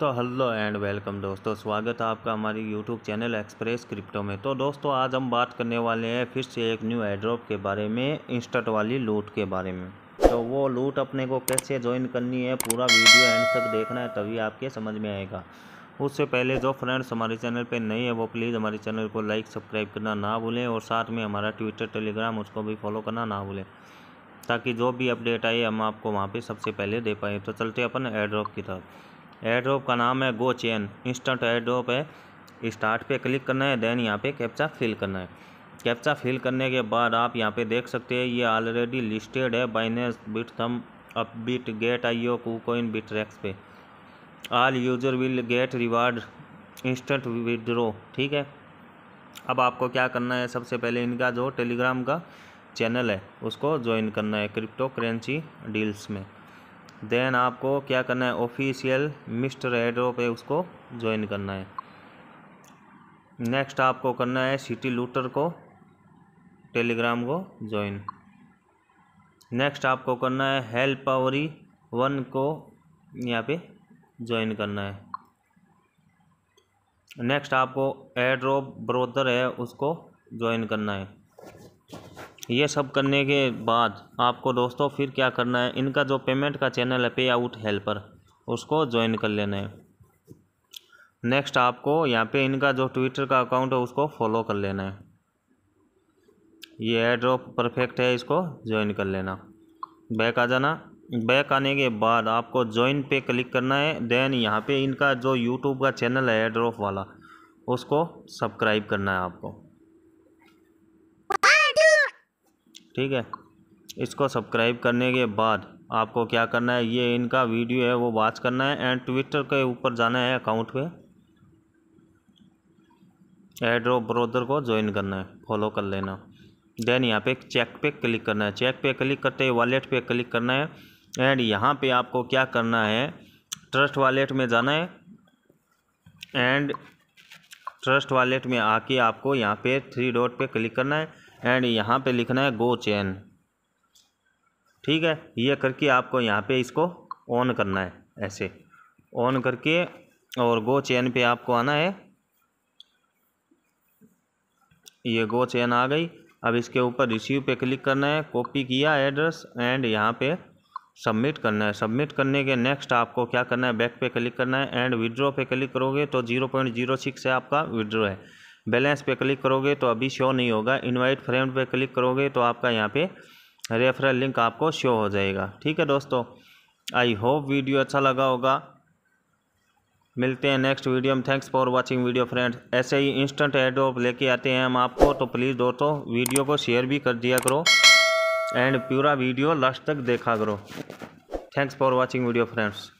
तो hello and welcome दोस्तों स्वागत है आपका हमारी यूट्यूब चैनल एक्सप्रेस क्रिप्टो में तो दोस्तों आज हम बात करने वाले हैं फिर से एक न्यू एड्रॉप के बारे में इंस्टट वाली लूट के बारे में तो वो लूट अपने को कैसे ज्वाइन करनी है पूरा वीडियो एंड तक देखना है तभी आपके समझ में आएगा उससे पहले जो फ्रेंड्स हमारे चैनल पर नहीं हैं वो प्लीज़ हमारे चैनल को लाइक सब्सक्राइब करना ना भूलें और साथ में हमारा ट्विटर टेलीग्राम उसको भी फॉलो करना ना भूलें ताकि जो भी अपडेट आए हम आपको वहाँ पे सबसे पहले दे पाए तो चलते अपन एड्रॉप की तरफ एयरड्रॉप का नाम है गो चेन इंस्टेंट एयरड्रॉप है स्टार्ट पे क्लिक करना है देन यहाँ पे कैप्चा फिल करना है कैप्चा फिल करने के बाद आप यहाँ पे देख सकते हैं ये ऑलरेडी लिस्टेड है Binance Bithumb Upbit gate I O KuCoin Bittrex पे all user will get reward instant withdraw ठीक है अब आपको क्या करना है सबसे पहले इनका जो टेलीग्राम का चैनल है उसको ज्वाइन करना है क्रिप्टो करेंसी डील्स में देन आपको क्या करना है ऑफिशियल मिस्टर एड्रो पे उसको ज्वाइन करना है नेक्स्ट आपको करना है सिटी लूटर को टेलीग्राम को ज्वाइन नेक्स्ट आपको करना है हेल्प पावरी वन को यहाँ पे ज्वाइन करना है नेक्स्ट आपको एड्रो ब्रोदर है उसको ज्वाइन करना है ये सब करने के बाद आपको दोस्तों फिर क्या करना है इनका जो पेमेंट का चैनल है पे आउट हेल्पर उसको ज्वाइन कर लेना है नेक्स्ट आपको यहाँ पे इनका जो ट्विटर का अकाउंट है उसको फॉलो कर लेना है ये एयर परफेक्ट है इसको ज्वाइन कर लेना बैक आ जाना बैक आने के बाद आपको ज्वाइन पे क्लिक करना है देन यहाँ पे इनका जो यूट्यूब का चैनल है एयर वाला उसको सब्सक्राइब करना है आपको ठीक है इसको सब्सक्राइब करने के बाद आपको क्या करना है ये इनका वीडियो है वो वॉच करना है एंड ट्विटर के ऊपर जाना है अकाउंट पे एड्रो ब्रोदर को ज्वाइन करना है फॉलो कर लेना देन यहाँ पे चेक पे क्लिक करना है चेक पे क्लिक करते ही वॉलेट पे क्लिक करना है एंड यहाँ पे आपको क्या करना है ट्रस्ट वॉलेट में जाना है एंड ट्रस्ट वॉलेट में आके आपको यहाँ पे थ्री डॉट पे क्लिक करना है एंड यहाँ पे लिखना है गो चैन ठीक है ये करके आपको यहाँ पे इसको ऑन करना है ऐसे ऑन करके और गो चैन पे आपको आना है ये गो चैन आ गई अब इसके ऊपर रिसीव पे क्लिक करना है कॉपी किया एड्रेस एंड यहाँ पे सबमिट करना है सबमिट करने के नेक्स्ट आपको क्या करना है बैक पे क्लिक करना है एंड विड्रॉ पे क्लिक करोगे तो जीरो पॉइंट जीरो सिक्स है आपका विड्रॉ है बैलेंस पे क्लिक करोगे तो अभी शो नहीं होगा इनवाइट फ्रेंड पे क्लिक करोगे तो आपका यहाँ पे रेफरल लिंक आपको शो हो जाएगा ठीक है दोस्तों आई होप वीडियो अच्छा लगा होगा मिलते हैं नेक्स्ट वीडियो में thanks for watching video friends ऐसे ही इंस्टेंट एडोप लेके आते हैं हम आपको तो प्लीज़ दोस्तों वीडियो को शेयर भी कर दिया करो एंड पूरा वीडियो लास्ट तक देखा करो thanks for watching video friends